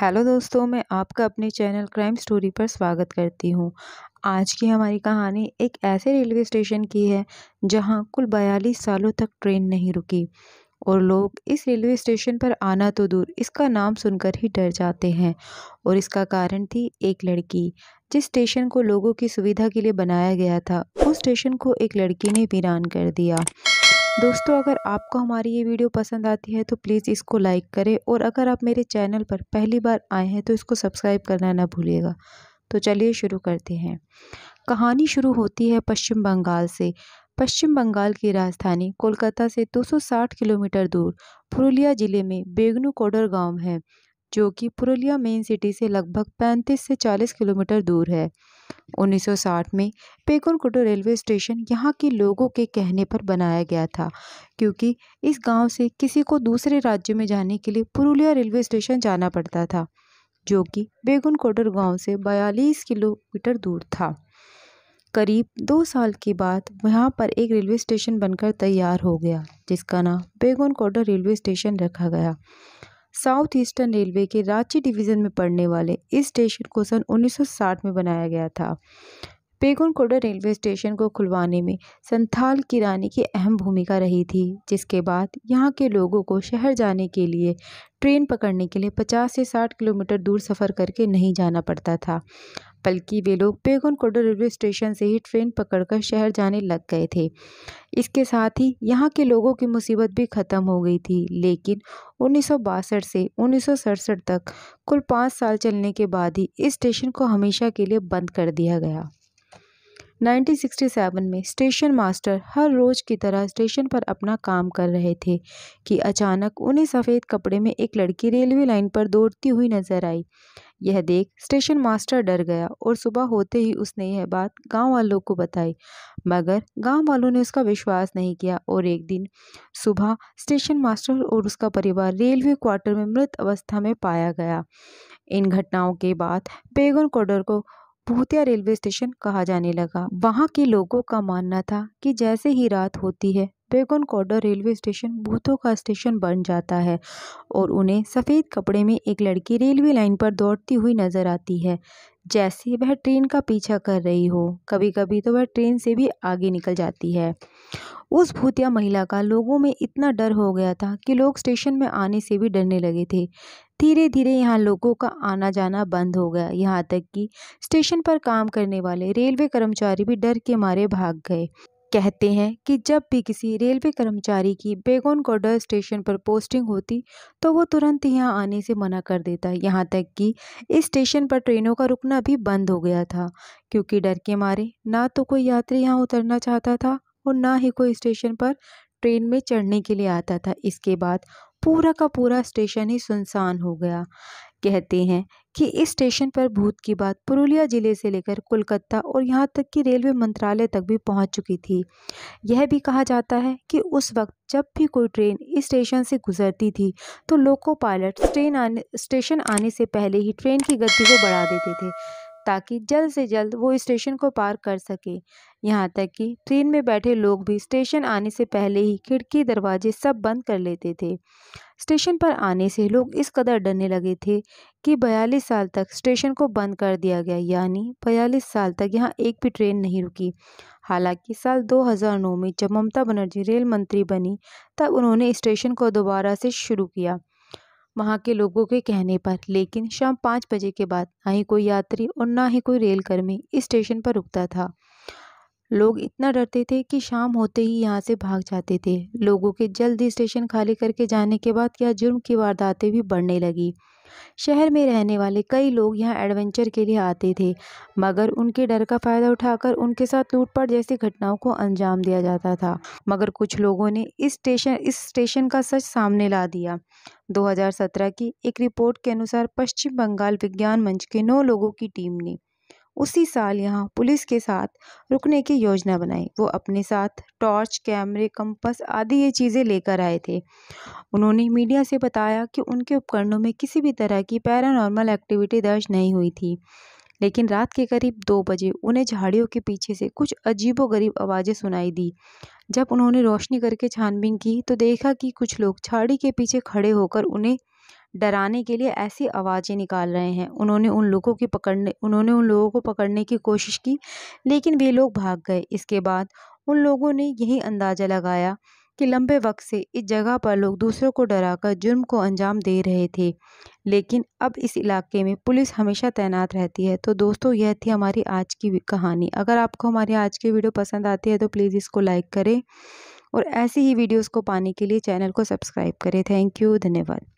hello दोस्तों मैं आपका अपने चैनल क्राइम स्टोरी पर स्वागत करती हूँ आज की हमारी कहानी एक ऐसे रेलवे स्टेशन की है जहाँ कुल बयालीस सालों तक ट्रेन नहीं रुकी और लोग इस रेलवे स्टेशन पर आना तो दूर इसका नाम सुनकर ही डर जाते हैं और इसका कारण थी एक लड़की जिस स्टेशन को लोगों की सुविधा के लिए बनाया गया था उस स्टेशन को एक लड़की ने वीरान कर दिया दोस्तों अगर आपको हमारी ये वीडियो पसंद आती है तो प्लीज़ इसको लाइक करें और अगर आप मेरे चैनल पर पहली बार आए हैं तो इसको सब्सक्राइब करना ना भूलिएगा तो चलिए शुरू करते हैं कहानी शुरू होती है पश्चिम बंगाल से पश्चिम बंगाल की राजधानी कोलकाता से 260 किलोमीटर दूर पुरुलिया ज़िले में बेगनू कोडर गांव है जो कि पुरुलिया मेन सिटी से लगभग 35 से 40 किलोमीटर दूर है 1960 में पेकुरकुटो रेलवे स्टेशन यहाँ के लोगों के कहने पर बनाया गया था क्योंकि इस गांव से किसी को दूसरे राज्य में जाने के लिए पुरुलिया रेलवे स्टेशन जाना पड़ता था जो कि बेगुन कोटर गाँव से बयालीस किलोमीटर दूर था करीब दो साल के बाद वहाँ पर एक रेलवे स्टेशन बनकर तैयार हो गया जिसका नाम बेगुन कोटर रेलवे स्टेशन रखा गया साउथ ईस्टर्न रेलवे के रांची डिवीज़न में पड़ने वाले इस स्टेशन को सन 1960 में बनाया गया था कोडा रेलवे स्टेशन को खुलवाने में संथाल की रानी की अहम भूमिका रही थी जिसके बाद यहाँ के लोगों को शहर जाने के लिए ट्रेन पकड़ने के लिए 50 से 60 किलोमीटर दूर सफ़र करके नहीं जाना पड़ता था बल्कि वे लोग बैगुनकोडा रेलवे स्टेशन से ही ट्रेन पकड़कर शहर जाने लग गए थे इसके साथ ही यहाँ के लोगों की मुसीबत भी ख़त्म हो गई थी लेकिन उन्नीस से उन्नीस तक कुल पाँच साल चलने के बाद ही इस स्टेशन को हमेशा के लिए बंद कर दिया गया 1967 में स्टेशन मास्टर हर रोज़ की तरह स्टेशन पर अपना काम कर रहे थे कि अचानक उन्हें सफ़ेद कपड़े में एक लड़की रेलवे लाइन पर दौड़ती हुई नजर आई यह देख स्टेशन मास्टर डर गया और सुबह होते ही उसने यह बात गांव वालों को बताई मगर गांव वालों ने उसका विश्वास नहीं किया और एक दिन सुबह स्टेशन मास्टर और उसका परिवार रेलवे क्वार्टर में मृत अवस्था में पाया गया इन घटनाओं के बाद बेगन कोडर को भूतिया रेलवे स्टेशन कहा जाने लगा वहाँ के लोगों का मानना था कि जैसे ही रात होती है बेगुन कोडर रेलवे स्टेशन भूतों का स्टेशन बन जाता है और उन्हें सफ़ेद कपड़े में एक लड़की रेलवे लाइन पर दौड़ती हुई नज़र आती है जैसे वह ट्रेन का पीछा कर रही हो कभी कभी तो वह ट्रेन से भी आगे निकल जाती है उस भूतिया महिला का लोगों में इतना डर हो गया था कि लोग स्टेशन में आने से भी डरने लगे थे धीरे धीरे यहाँ लोगों का आना जाना बंद हो गया यहाँ तक कि स्टेशन पर काम करने वाले रेलवे कर्मचारी भी डर के मारे भाग गए कहते हैं कि जब भी किसी रेलवे कर्मचारी की बेगोन कोडर स्टेशन पर पोस्टिंग होती तो वो तुरंत यहाँ आने से मना कर देता यहाँ तक कि इस स्टेशन पर ट्रेनों का रुकना भी बंद हो गया था क्योंकि डर के मारे ना तो कोई यात्री यहाँ उतरना चाहता था और ना ही कोई स्टेशन पर ट्रेन में चढ़ने के लिए आता था इसके बाद पूरा का पूरा स्टेशन ही सुनसान हो गया कहते हैं कि इस स्टेशन पर भूत की बात पुरुलिया ज़िले से लेकर कोलकाता और यहाँ तक कि रेलवे मंत्रालय तक भी पहुँच चुकी थी यह भी कहा जाता है कि उस वक्त जब भी कोई ट्रेन इस स्टेशन से गुजरती थी तो लोको पायलट ट्रेन आने स्टेशन आने से पहले ही ट्रेन की गति को बढ़ा देते थे ताकि जल्द से जल्द वो स्टेशन को पार कर सके यहाँ तक कि ट्रेन में बैठे लोग भी स्टेशन आने से पहले ही खिड़की दरवाजे सब बंद कर लेते थे स्टेशन पर आने से लोग इस कदर डरने लगे थे कि बयालीस साल तक स्टेशन को बंद कर दिया गया यानी बयालीस साल तक यहाँ एक भी ट्रेन नहीं रुकी हालांकि साल 2009 में जब ममता बनर्जी रेल मंत्री बनी तब उन्होंने स्टेशन को दोबारा से शुरू किया वहाँ के लोगों के कहने पर लेकिन शाम पाँच बजे के बाद ना ही कोई यात्री और ना ही कोई रेलकर्मी इस स्टेशन पर रुकता था लोग इतना डरते थे कि शाम होते ही यहाँ से भाग जाते थे लोगों के जल्द ही स्टेशन खाली करके जाने के बाद यह जुर्म की वारदातें भी बढ़ने लगी शहर में रहने वाले कई लोग यहाँ एडवेंचर के लिए आते थे मगर उनके डर का फ़ायदा उठाकर उनके साथ लूटपाट जैसी घटनाओं को अंजाम दिया जाता था मगर कुछ लोगों ने इस स्टेशन इस स्टेशन का सच सामने ला दिया 2017 की एक रिपोर्ट के अनुसार पश्चिम बंगाल विज्ञान मंच के नौ लोगों की टीम ने उसी साल यहाँ पुलिस के साथ रुकने की योजना बनाई वो अपने साथ टॉर्च कैमरे कंपस आदि ये चीज़ें लेकर आए थे उन्होंने मीडिया से बताया कि उनके उपकरणों में किसी भी तरह की पैरानॉर्मल एक्टिविटी दर्ज नहीं हुई थी लेकिन रात के करीब दो बजे उन्हें झाड़ियों के पीछे से कुछ अजीबो गरीब आवाज़ें सुनाई दी जब उन्होंने रोशनी करके छानबीन की तो देखा कि कुछ लोग झाड़ी के पीछे खड़े होकर उन्हें डराने के लिए ऐसी आवाज़ें निकाल रहे हैं उन्होंने उन लोगों की पकड़ने उन्होंने उन लोगों को पकड़ने की कोशिश की लेकिन वे लोग भाग गए इसके बाद उन लोगों ने यही अंदाज़ा लगाया कि लंबे वक्त से इस जगह पर लोग दूसरों को डराकर जुर्म को अंजाम दे रहे थे लेकिन अब इस इलाके में पुलिस हमेशा तैनात रहती है तो दोस्तों यह थी हमारी आज की कहानी अगर आपको हमारी आज की वीडियो पसंद आती है तो प्लीज़ इसको लाइक करें और ऐसी ही वीडियोस को पाने के लिए चैनल को सब्सक्राइब करें थैंक यू धन्यवाद